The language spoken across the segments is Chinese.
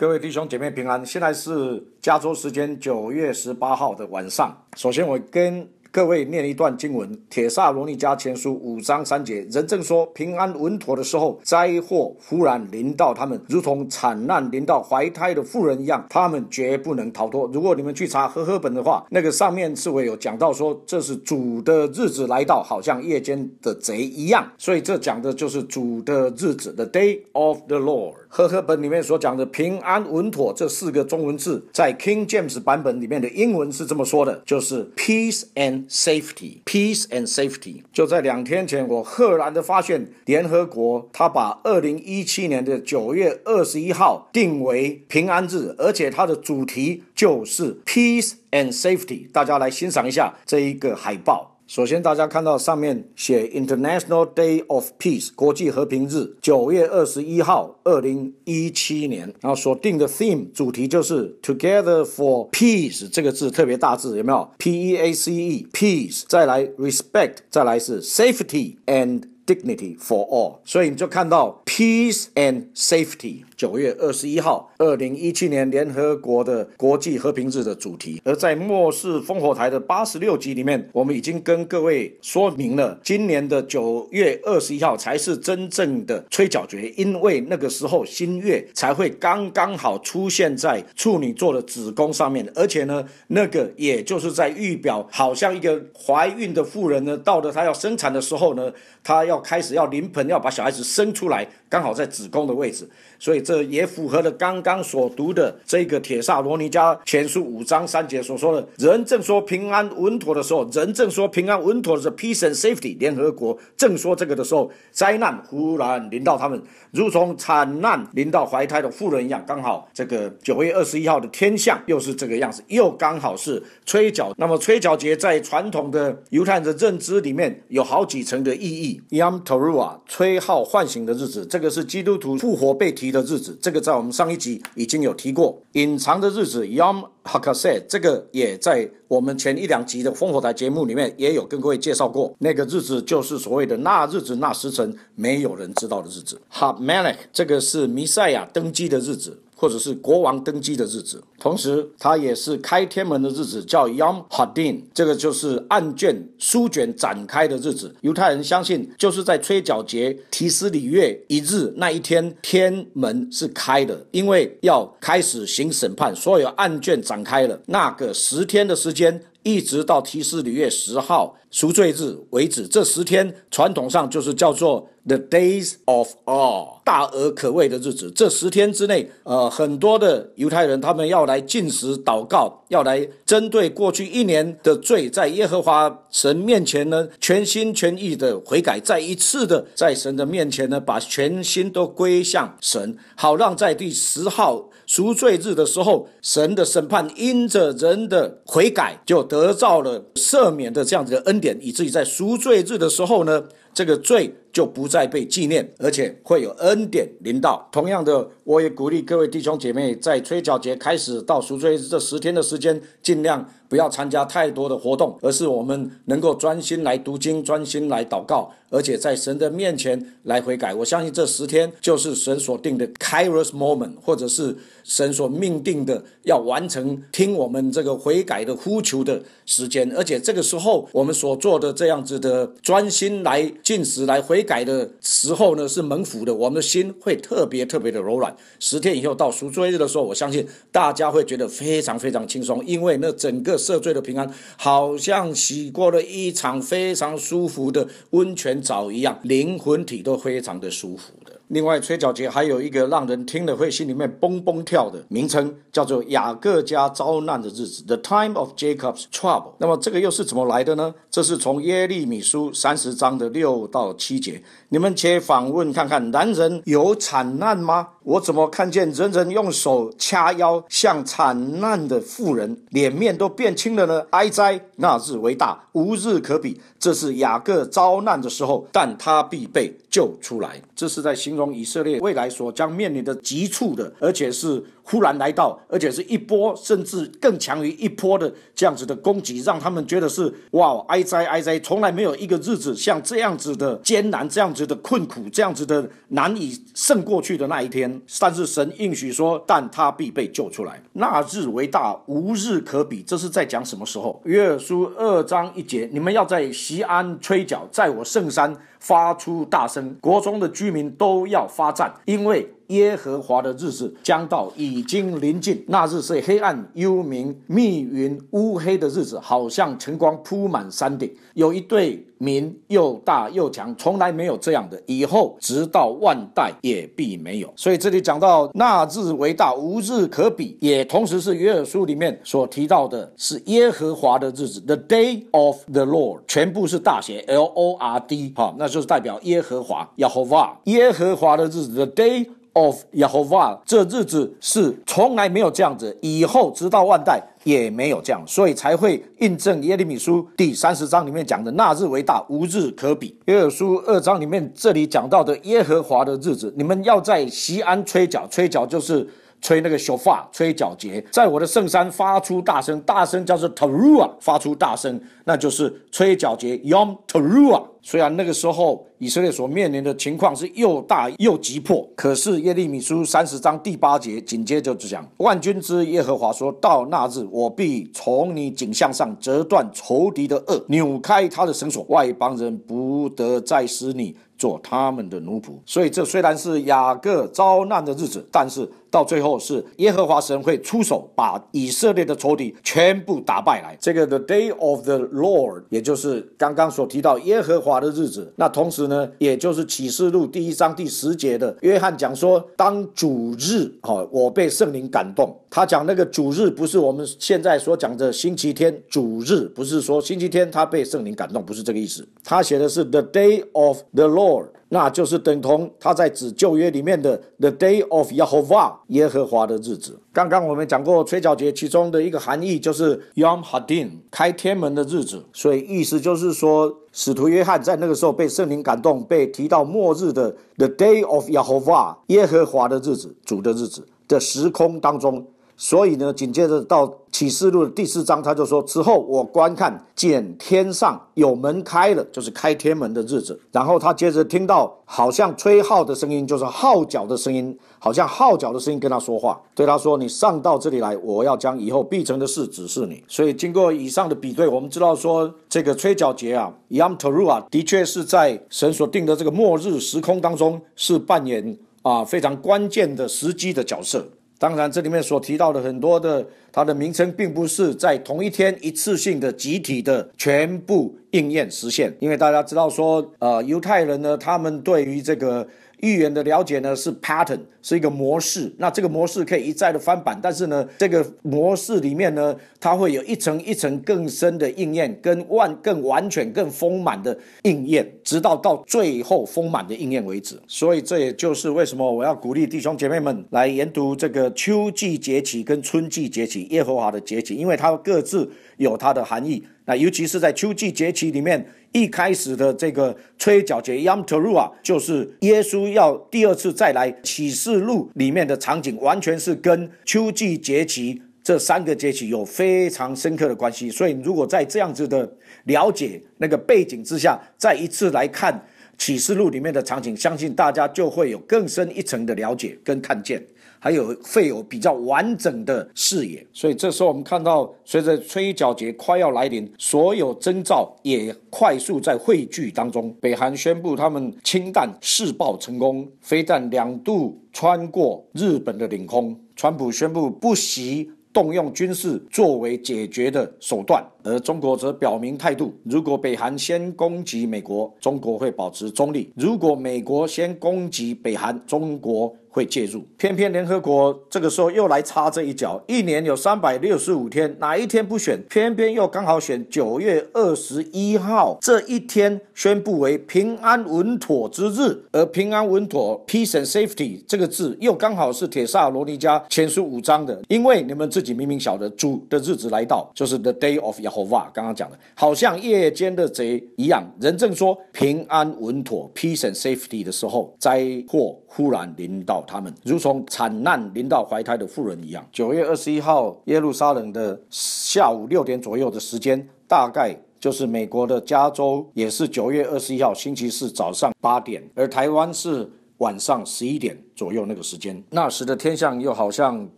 各位弟兄姐妹平安，现在是加州时间九月十八号的晚上。首先，我跟。各位念一段经文，《铁萨罗尼加前书》五章三节。人正说平安稳妥的时候，灾祸忽然临到他们，如同惨难临到怀胎的妇人一样，他们绝不能逃脱。如果你们去查《赫赫本》的话，那个上面是会有讲到说，这是主的日子来到，好像夜间的贼一样。所以这讲的就是主的日子 t h e Day of the Lord。《赫赫本》里面所讲的平安稳妥这四个中文字，在 King James 版本里面的英文是这么说的，就是 Peace and。Safety, peace and safety。就在两天前，我赫然的发现联合国他把二零一七年的九月二十一号定为平安日，而且它的主题就是 peace and safety。大家来欣赏一下这一个海报。首先，大家看到上面写 International Day of Peace 国际和平日，九月二十一号，二零一七年。然后所定的 theme 主题就是 Together for Peace，这个字特别大字，有没有？P E A C E Peace，再来 Respect，再来是 Safety and。Dignity for all，所以你就看到 peace and safety。九月二十一号，二零一七年联合国的国际和平日的主题。而在末世烽火台的八十六集里面，我们已经跟各位说明了，今年的九月二十一号才是真正的催角诀，因为那个时候新月才会刚刚好出现在处女座的子宫上面，而且呢，那个也就是在预表，好像一个怀孕的妇人呢，到了她要生产的时候呢，她要。开始要临盆，要把小孩子生出来。刚好在子宫的位置，所以这也符合了刚刚所读的这个《铁萨罗尼加》前书五章三节所说的：“人正说平安稳妥的时候，人正说平安稳妥的是 peace and safety。”联合国正说这个的时候，灾难忽然临到他们，如同惨难临到怀胎的妇人一样。刚好这个九月二十一号的天象又是这个样子，又刚好是吹角。那么吹角节在传统的犹太人的认知里面有好几层的意义：Yom Tovua，吹号唤醒的日子。这这个是基督徒复活被提的日子，这个在我们上一集已经有提过。隐藏的日子，Yom Hakase，这个也在我们前一两集的烽火台节目里面也有跟各位介绍过。那个日子就是所谓的那日子那时辰，没有人知道的日子。Ha m a l e k 这个是弥赛亚登基的日子。或者是国王登基的日子，同时它也是开天门的日子，叫 y o m Haddin，这个就是案卷书卷展开的日子。犹太人相信就是在吹角节、提斯里月一日那一天，天门是开的，因为要开始行审判，所有案卷展开了。那个十天的时间，一直到提斯里月十号赎罪日为止，这十天传统上就是叫做。The days of awe，大而可畏的日子。这十天之内，呃，很多的犹太人他们要来进食、祷告，要来针对过去一年的罪，在耶和华。神面前呢，全心全意的悔改，再一次的在神的面前呢，把全心都归向神，好让在第十号赎罪日的时候，神的审判因着人的悔改，就得到了赦免的这样子的恩典，以至于在赎罪日的时候呢，这个罪就不再被纪念，而且会有恩典临到。同样的。我也鼓励各位弟兄姐妹，在缴节开始到赎罪这十天的时间，尽量不要参加太多的活动，而是我们能够专心来读经，专心来祷告。而且在神的面前来悔改，我相信这十天就是神所定的 Kairos moment，或者是神所命定的要完成听我们这个悔改的呼求的时间。而且这个时候我们所做的这样子的专心来进食、来悔改的时候呢，是蒙福的，我们的心会特别特别的柔软。十天以后到赎罪日的时候，我相信大家会觉得非常非常轻松，因为那整个赦罪的平安好像洗过了一场非常舒服的温泉。澡一样，灵魂体都非常的舒服的。另外，吹角节还有一个让人听了会心里面蹦蹦跳的名称，叫做雅各家遭难的日子，The time of Jacob's trouble。那么这个又是怎么来的呢？这是从耶利米书三十章的六到七节，你们且访问看看，男人有惨难吗？我怎么看见人人用手掐腰，像惨难的妇人，脸面都变青了呢？哀哉！那日为大，无日可比。这是雅各遭难的时候，但他必被救出来。这是在形容以色列未来所将面临的急促的，而且是忽然来到，而且是一波，甚至更强于一波的。这样子的攻击让他们觉得是哇哀哉哀哉，从来没有一个日子像这样子的艰难，这样子的困苦，这样子的难以胜过去的那一天。但是神应许说，但他必被救出来，那日为大，无日可比。这是在讲什么时候？约书二章一节，你们要在西安吹角，在我圣山发出大声，国中的居民都要发战，因为。耶和华的日子将到，已经临近。那日是黑暗、幽冥、密云、乌黑的日子，好像晨光铺满山顶。有一对民又大又强，从来没有这样的，以后直到万代也必没有。所以这里讲到那日为大，无日可比，也同时是约珥书里面所提到的是耶和华的日子，The Day of the Lord，全部是大写 L O R D，哈，那就是代表耶和华 Yahovah，耶和华的日子 The Day。Of Yahovah，这日子是从来没有这样子，以后直到万代也没有这样，所以才会印证耶利米书第三十章里面讲的“那日为大，无日可比”。耶尔书二章里面这里讲到的耶和华的日子，你们要在西安吹角，吹角就是。吹那个小发，吹角节，在我的圣山发出大声，大声叫做 t a r u a 发出大声，那就是吹角节，Yom t a r u a 虽然那个时候以色列所面临的情况是又大又急迫，可是耶利米书三十章第八节紧接就讲：万军之耶和华说到那日，我必从你颈项上折断仇敌的轭，扭开他的绳索，外邦人不得再使你做他们的奴仆。所以这虽然是雅各遭难的日子，但是。到最后是耶和华神会出手，把以色列的仇敌全部打败来。这个 The Day of the Lord，也就是刚刚所提到耶和华的日子。那同时呢，也就是启示录第一章第十节的约翰讲说，当主日，好，我被圣灵感动。他讲那个主日不是我们现在所讲的星期天，主日不是说星期天他被圣灵感动，不是这个意思。他写的是 The Day of the Lord。那就是等同他在指旧约里面的 The Day of Yahweh，耶和华的日子。刚刚我们讲过，吹角节其中的一个含义就是 Yom HaDin，开天门的日子。所以意思就是说，使徒约翰在那个时候被圣灵感动，被提到末日的 The Day of Yahweh，耶和华的日子，主的日子的时空当中。所以呢，紧接着到启示录第四章，他就说：“之后我观看，见天上有门开了，就是开天门的日子。”然后他接着听到好像吹号的声音，就是号角的声音，好像号角的声音跟他说话，对他说：“你上到这里来，我要将以后必成的事指示你。”所以经过以上的比对，我们知道说这个吹角节啊，Yam t u r u 啊，的确是在神所定的这个末日时空当中，是扮演啊非常关键的时机的角色。当然，这里面所提到的很多的，它的名称并不是在同一天一次性的集体的全部应验实现，因为大家知道说，呃，犹太人呢，他们对于这个。预言的了解呢是 pattern，是一个模式。那这个模式可以一再的翻版，但是呢，这个模式里面呢，它会有一层一层更深的应验，跟万更完全、更丰满的应验，直到到最后丰满的应验为止。所以这也就是为什么我要鼓励弟兄姐妹们来研读这个秋季节气跟春季节气耶和华的节气，因为它各自有它的含义。那尤其是在秋季节气里面，一开始的这个吹角节，Yam t u r u 啊，就是耶稣要第二次再来，启示录里面的场景，完全是跟秋季节气这三个节气有非常深刻的关系。所以，如果在这样子的了解那个背景之下，再一次来看启示录里面的场景，相信大家就会有更深一层的了解跟看见。还有会有比较完整的视野，所以这时候我们看到，随着角节快要来临，所有征兆也快速在汇聚当中。北韩宣布他们氢弹试爆成功，飞弹两度穿过日本的领空。川普宣布不惜动用军事作为解决的手段，而中国则表明态度：如果北韩先攻击美国，中国会保持中立；如果美国先攻击北韩，中国。会介入，偏偏联合国这个时候又来插这一脚。一年有三百六十五天，哪一天不选？偏偏又刚好选九月二十一号这一天，宣布为平安稳妥之日。而平安稳妥 （peace and safety） 这个字，又刚好是铁萨罗尼加前书五章的。因为你们自己明明晓得主的日子来到，就是 the day of y a h o v a h 刚刚讲的，好像夜间的贼一样。人正说平安稳妥 （peace and safety） 的时候，灾祸忽然临到。他们如同惨难临到怀胎的妇人一样。九月二十一号，耶路撒冷的下午六点左右的时间，大概就是美国的加州也是九月二十一号星期四早上八点，而台湾是晚上十一点左右那个时间。那时的天象又好像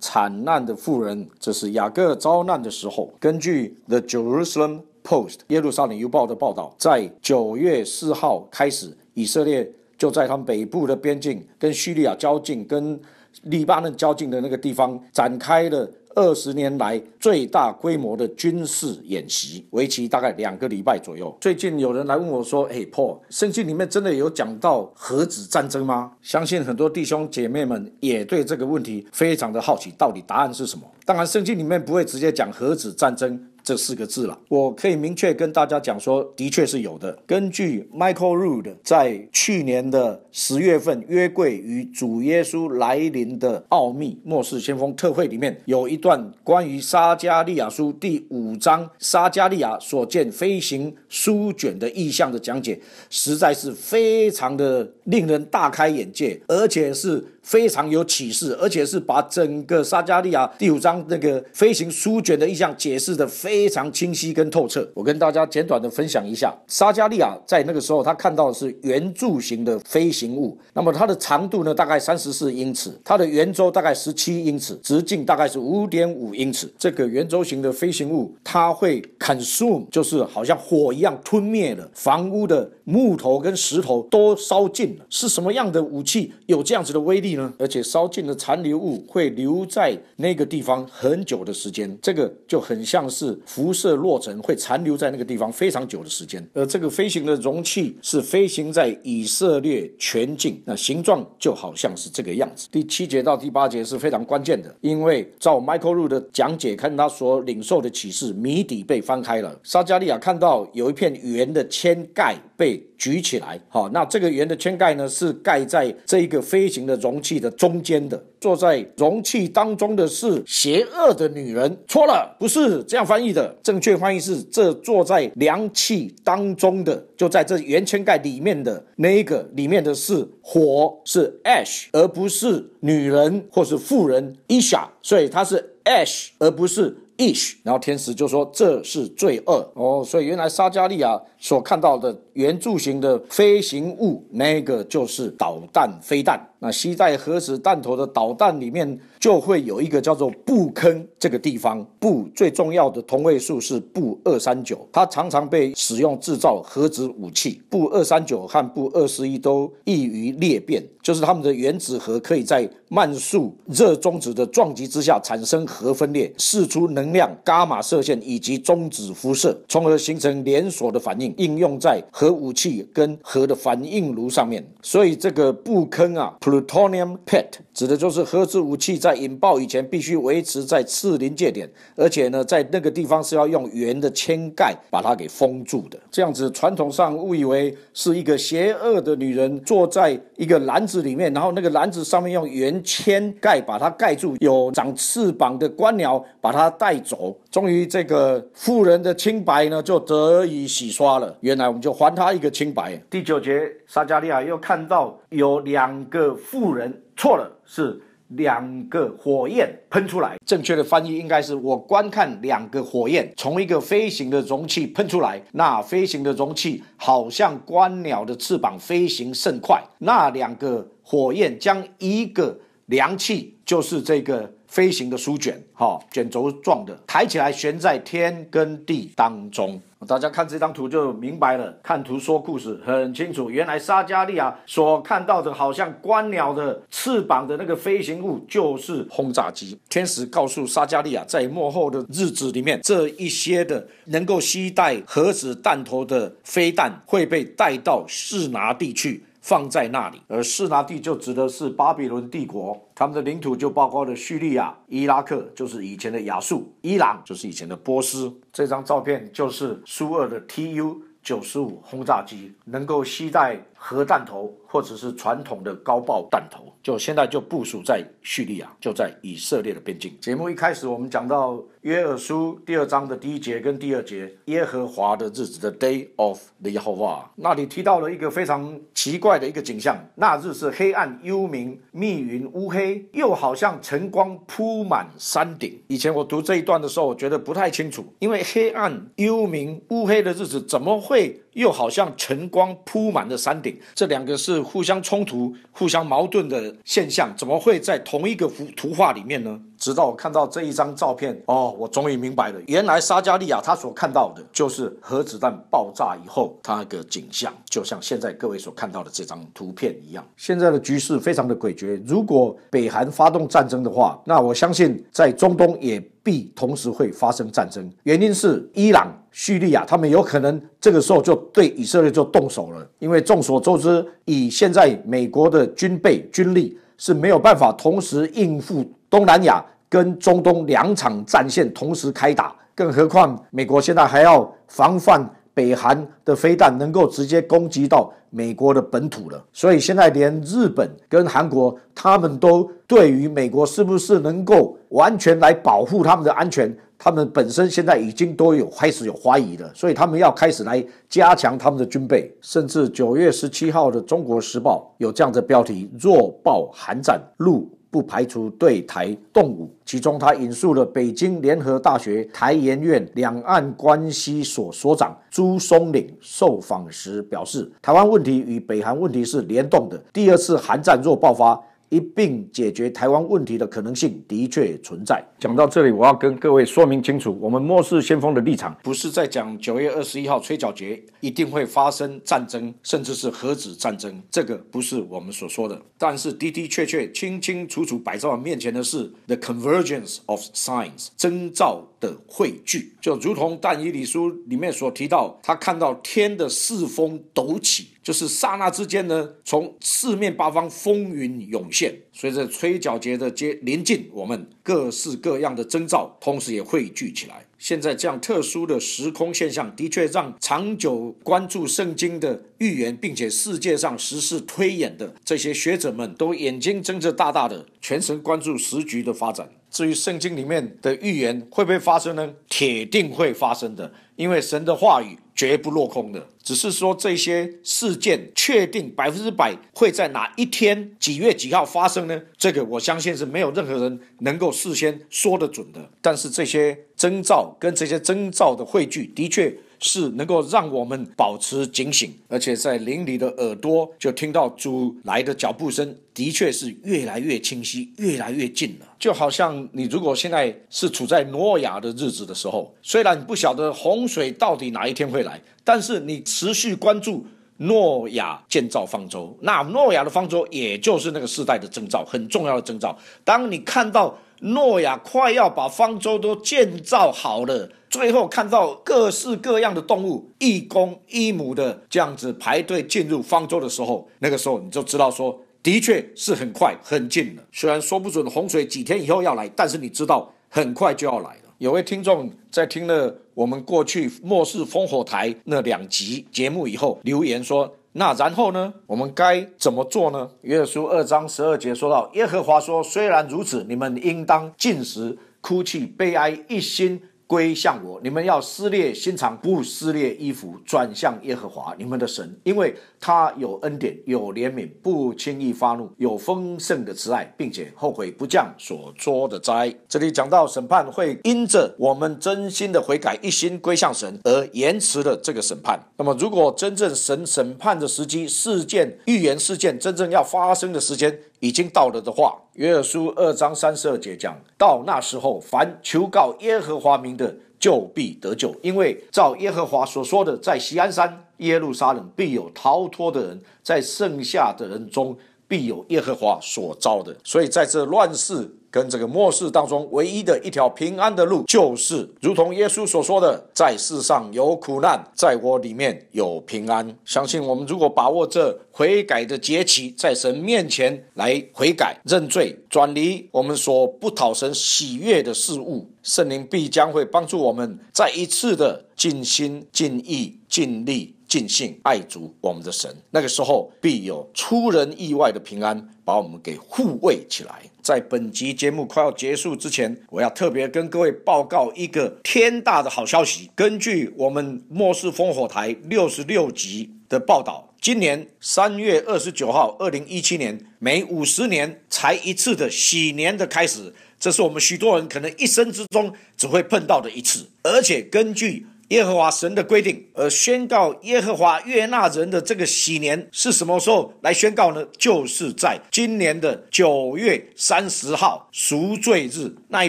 惨难的妇人，这是雅各遭难的时候。根据《The Jerusalem Post》耶路撒冷邮报的报道，在九月四号开始，以色列。就在他们北部的边境，跟叙利亚交界、跟黎巴嫩交界的那个地方，展开了二十年来最大规模的军事演习，为期大概两个礼拜左右。最近有人来问我说：“嘿 p a u l 圣经里面真的有讲到核子战争吗？”相信很多弟兄姐妹们也对这个问题非常的好奇，到底答案是什么？当然，圣经里面不会直接讲核子战争。这四个字了，我可以明确跟大家讲说，的确是有的。根据 Michael Rood 在去年的。十月份约柜与主耶稣来临的奥秘末世先锋特会里面，有一段关于撒加利亚书第五章撒加利亚所见飞行书卷的意象的讲解，实在是非常的令人大开眼界，而且是非常有启示，而且是把整个撒加利亚第五章那个飞行书卷的意象解释的非常清晰跟透彻。我跟大家简短的分享一下，撒加利亚在那个时候他看到的是圆柱形的飞行。形物，那么它的长度呢？大概三十四英尺，它的圆周大概十七英尺，直径大概是五点五英尺。这个圆周形的飞行物，它会 consume，就是好像火一样吞灭了房屋的木头跟石头都烧尽了。是什么样的武器有这样子的威力呢？而且烧尽的残留物会留在那个地方很久的时间，这个就很像是辐射落尘会残留在那个地方非常久的时间。而这个飞行的容器是飞行在以色列。全景，那形状就好像是这个样子。第七节到第八节是非常关键的，因为照 Michael r u e 的讲解，看他所领受的启示，谜底被翻开了。撒加利亚看到有一片圆的铅盖被举起来，好，那这个圆的铅盖呢，是盖在这一个飞行的容器的中间的。坐在容器当中的是邪恶的女人，错了，不是这样翻译的。正确翻译是：这坐在凉气当中的，就在这圆圈盖里面的那一个里面的是火，是 ash，而不是女人或是妇人 Isha。所以它是 ash，而不是 ish。然后天使就说这是罪恶哦，所以原来沙加利亚所看到的。圆柱形的飞行物，那个就是导弹飞弹。那携带核子弹头的导弹里面，就会有一个叫做“布坑”这个地方。布最重要的同位素是布二三九，它常常被使用制造核子武器。布二三九和布二十一都易于裂变，就是它们的原子核可以在慢速热中子的撞击之下产生核分裂，释出能量、伽马射线以及中子辐射，从而形成连锁的反应。应用在核武器跟核的反应炉上面，所以这个不坑啊，plutonium pit 指的就是核武器在引爆以前必须维持在次临界点，而且呢，在那个地方是要用圆的铅盖把它给封住的。这样子，传统上误以为是一个邪恶的女人坐在一个篮子里面，然后那个篮子上面用圆铅盖把它盖住，有长翅膀的官鸟把它带走。终于，这个富人的清白呢，就得以洗刷了。原来，我们就还他一个清白。第九节，撒加利亚又看到有两个富人，错了，是两个火焰喷出来。正确的翻译应该是：我观看两个火焰从一个飞行的容器喷出来，那飞行的容器好像观鸟的翅膀，飞行甚快。那两个火焰将一个凉气，就是这个。飞行的书卷，哈，卷轴状的，抬起来悬在天跟地当中。大家看这张图就明白了。看图说故事很清楚，原来沙加利亚所看到的，好像观鸟的翅膀的那个飞行物，就是轰炸机。天使告诉沙加利亚，在幕后的日子里面，这一些的能够携带核子弹头的飞弹，会被带到士拿地去，放在那里，而示拿地就指的是巴比伦帝国，他们的领土就包括了叙利亚、伊拉克，就是以前的亚述；伊朗就是以前的波斯。这张照片就是苏二的 TU 九十五轰炸机，能够携带。核弹头，或者是传统的高爆弹头，就现在就部署在叙利亚，就在以色列的边境。节目一开始，我们讲到约珥书第二章的第一节跟第二节，耶和华的日子的 day of the Yahweh，那里提到了一个非常奇怪的一个景象，那日是黑暗幽冥，密云乌黑，又好像晨光铺满山顶。以前我读这一段的时候，我觉得不太清楚，因为黑暗幽冥乌黑的日子怎么会？又好像晨光铺满的山顶，这两个是互相冲突、互相矛盾的现象，怎么会在同一个幅图画里面呢？直到我看到这一张照片哦，我终于明白了，原来沙加利亚他所看到的就是核子弹爆炸以后它那个景象，就像现在各位所看到的这张图片一样。现在的局势非常的诡谲，如果北韩发动战争的话，那我相信在中东也必同时会发生战争，原因是伊朗、叙利亚他们有可能这个时候就对以色列就动手了，因为众所周知，以现在美国的军备军力是没有办法同时应付。东南亚跟中东两场战线同时开打，更何况美国现在还要防范北韩的飞弹能够直接攻击到美国的本土了。所以现在连日本跟韩国他们都对于美国是不是能够完全来保护他们的安全，他们本身现在已经都有开始有怀疑了，所以他们要开始来加强他们的军备。甚至九月十七号的《中国时报》有这样的标题：“弱爆韩战露。”不排除对台动武。其中，他引述了北京联合大学台研院两岸关系所所长朱松岭受访时表示：“台湾问题与北韩问题是联动的，第二次韩战若爆发。”一并解决台湾问题的可能性的确存在。讲到这里，我要跟各位说明清楚，我们末世先锋的立场不是在讲九月二十一号吹角节一定会发生战争，甚至是核子战争，这个不是我们所说的。但是的的确确清清楚楚摆在我面前的是 the convergence of s c i e n c e 征兆。的汇聚，就如同但以理书里面所提到，他看到天的四风抖起，就是刹那之间呢，从四面八方风云涌现。随着角节的接临近，我们各式各样的征兆同时也汇聚起来。现在这样特殊的时空现象，的确让长久关注圣经的预言，并且世界上实事推演的这些学者们都眼睛睁着大大的，全神关注时局的发展。至于圣经里面的预言会不会发生呢？铁定会发生的，因为神的话语绝不落空的。只是说这些事件确定百分之百会在哪一天、几月几号发生呢？这个我相信是没有任何人能够事先说得准的。但是这些征兆跟这些征兆的汇聚，的确。是能够让我们保持警醒，而且在林里的耳朵就听到主来的脚步声，的确是越来越清晰，越来越近了。就好像你如果现在是处在挪亚的日子的时候，虽然不晓得洪水到底哪一天会来，但是你持续关注。诺亚建造方舟，那诺亚的方舟也就是那个世代的征兆，很重要的征兆。当你看到诺亚快要把方舟都建造好了，最后看到各式各样的动物一公一母的这样子排队进入方舟的时候，那个时候你就知道说，的确是很快很近了。虽然说不准洪水几天以后要来，但是你知道很快就要来了。有位听众在听了我们过去《末世烽火台》那两集节目以后，留言说：“那然后呢？我们该怎么做呢？”约书二章十二节说到：“耶和华说，虽然如此，你们应当禁食、哭泣、悲哀，一心。”归向我，你们要撕裂心肠，不撕裂衣服，转向耶和华你们的神，因为他有恩典，有怜悯，不轻易发怒，有丰盛的慈爱，并且后悔不降所作的灾。这里讲到审判会因着我们真心的悔改，一心归向神而延迟了这个审判。那么，如果真正神审判的时机、事件、预言事件真正要发生的时间，已经到了的话，约书二章三十二节讲到，那时候凡求告耶和华名的，就必得救，因为照耶和华所说的，在锡安山耶路撒冷必有逃脱的人，在剩下的人中。必有耶和华所造的，所以在这乱世跟这个末世当中，唯一的一条平安的路，就是如同耶稣所说的，在世上有苦难，在我里面有平安。相信我们如果把握这悔改的节期，在神面前来悔改认罪、转离我们所不讨神喜悦的事物，圣灵必将会帮助我们再一次的尽心、尽意、尽力。尽兴爱主我们的神，那个时候必有出人意外的平安，把我们给护卫起来。在本集节目快要结束之前，我要特别跟各位报告一个天大的好消息。根据我们末世烽火台六十六集的报道，今年三月二十九号，二零一七年每五十年才一次的喜年的开始，这是我们许多人可能一生之中只会碰到的一次，而且根据。耶和华神的规定，而宣告耶和华悦纳人的这个喜年是什么时候来宣告呢？就是在今年的九月三十号赎罪日那一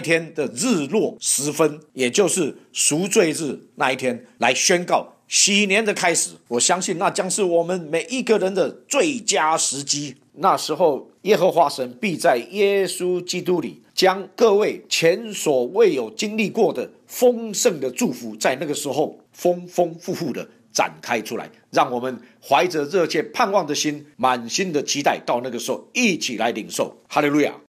天的日落时分，也就是赎罪日那一天来宣告喜年的开始。我相信那将是我们每一个人的最佳时机。那时候，耶和华神必在耶稣基督里将各位前所未有经历过的。丰盛的祝福在那个时候丰丰富富的展开出来，让我们怀着热切盼望的心，满心的期待，到那个时候一起来领受，哈利路亚。